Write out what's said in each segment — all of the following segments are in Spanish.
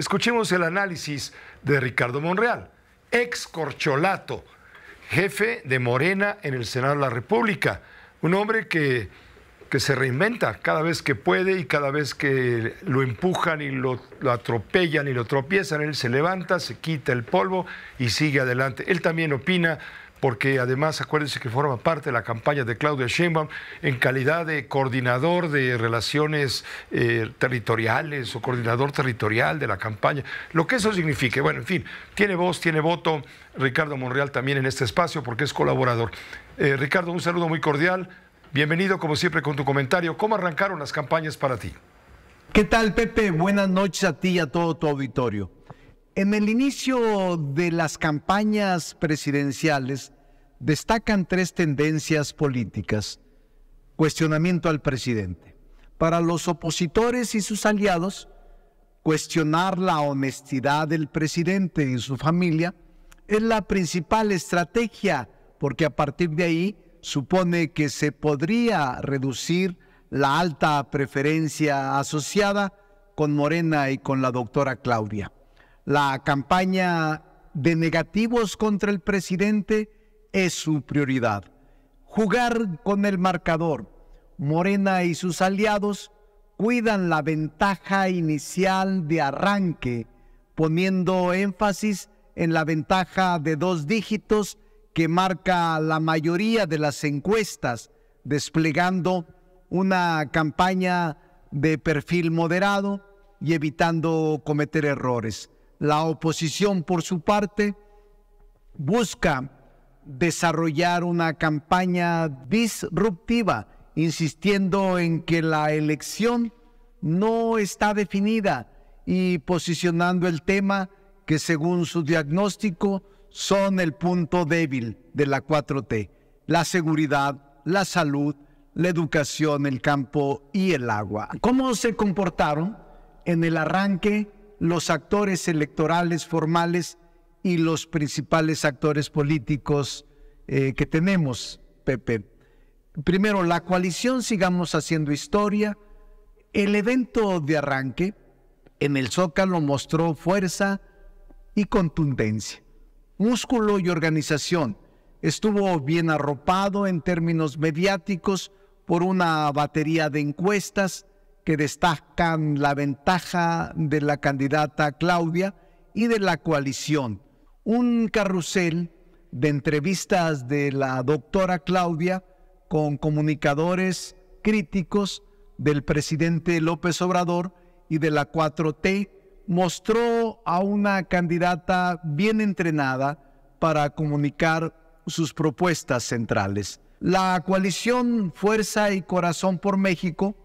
Escuchemos el análisis de Ricardo Monreal, ex corcholato, jefe de Morena en el Senado de la República, un hombre que, que se reinventa cada vez que puede y cada vez que lo empujan y lo, lo atropellan y lo tropiezan, él se levanta, se quita el polvo y sigue adelante. Él también opina porque además acuérdense que forma parte de la campaña de Claudia Sheinbaum en calidad de coordinador de relaciones eh, territoriales o coordinador territorial de la campaña, lo que eso signifique. Bueno, en fin, tiene voz, tiene voto Ricardo Monreal también en este espacio porque es colaborador. Eh, Ricardo, un saludo muy cordial. Bienvenido como siempre con tu comentario. ¿Cómo arrancaron las campañas para ti? ¿Qué tal, Pepe? Buenas noches a ti y a todo tu auditorio. En el inicio de las campañas presidenciales destacan tres tendencias políticas. Cuestionamiento al presidente. Para los opositores y sus aliados, cuestionar la honestidad del presidente y su familia es la principal estrategia, porque a partir de ahí supone que se podría reducir la alta preferencia asociada con Morena y con la doctora Claudia. La campaña de negativos contra el presidente es su prioridad. Jugar con el marcador. Morena y sus aliados cuidan la ventaja inicial de arranque, poniendo énfasis en la ventaja de dos dígitos que marca la mayoría de las encuestas, desplegando una campaña de perfil moderado y evitando cometer errores. La oposición, por su parte, busca desarrollar una campaña disruptiva, insistiendo en que la elección no está definida y posicionando el tema que según su diagnóstico son el punto débil de la 4T, la seguridad, la salud, la educación, el campo y el agua. ¿Cómo se comportaron en el arranque los actores electorales formales y los principales actores políticos eh, que tenemos, Pepe. Primero, la coalición, sigamos haciendo historia. El evento de arranque en el Zócalo mostró fuerza y contundencia, músculo y organización. Estuvo bien arropado en términos mediáticos por una batería de encuestas que destacan la ventaja de la candidata Claudia y de la coalición. Un carrusel de entrevistas de la doctora Claudia con comunicadores críticos del presidente López Obrador y de la 4T mostró a una candidata bien entrenada para comunicar sus propuestas centrales. La coalición Fuerza y Corazón por México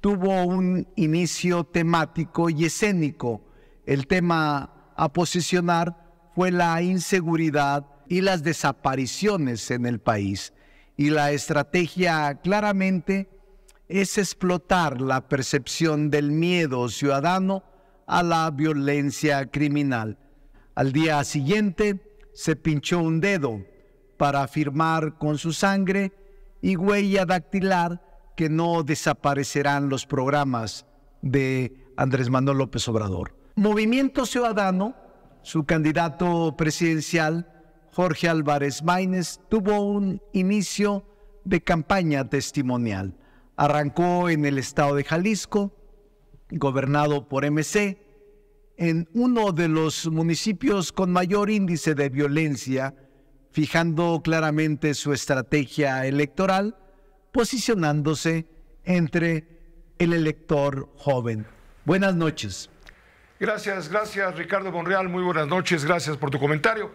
tuvo un inicio temático y escénico. El tema a posicionar fue la inseguridad y las desapariciones en el país. Y la estrategia claramente es explotar la percepción del miedo ciudadano a la violencia criminal. Al día siguiente se pinchó un dedo para firmar con su sangre y huella dactilar que no desaparecerán los programas de Andrés Manuel López Obrador. Movimiento Ciudadano, su candidato presidencial, Jorge Álvarez Maínez, tuvo un inicio de campaña testimonial. Arrancó en el estado de Jalisco, gobernado por MC, en uno de los municipios con mayor índice de violencia, fijando claramente su estrategia electoral posicionándose entre el elector joven. Buenas noches. Gracias, gracias Ricardo Monreal, muy buenas noches, gracias por tu comentario.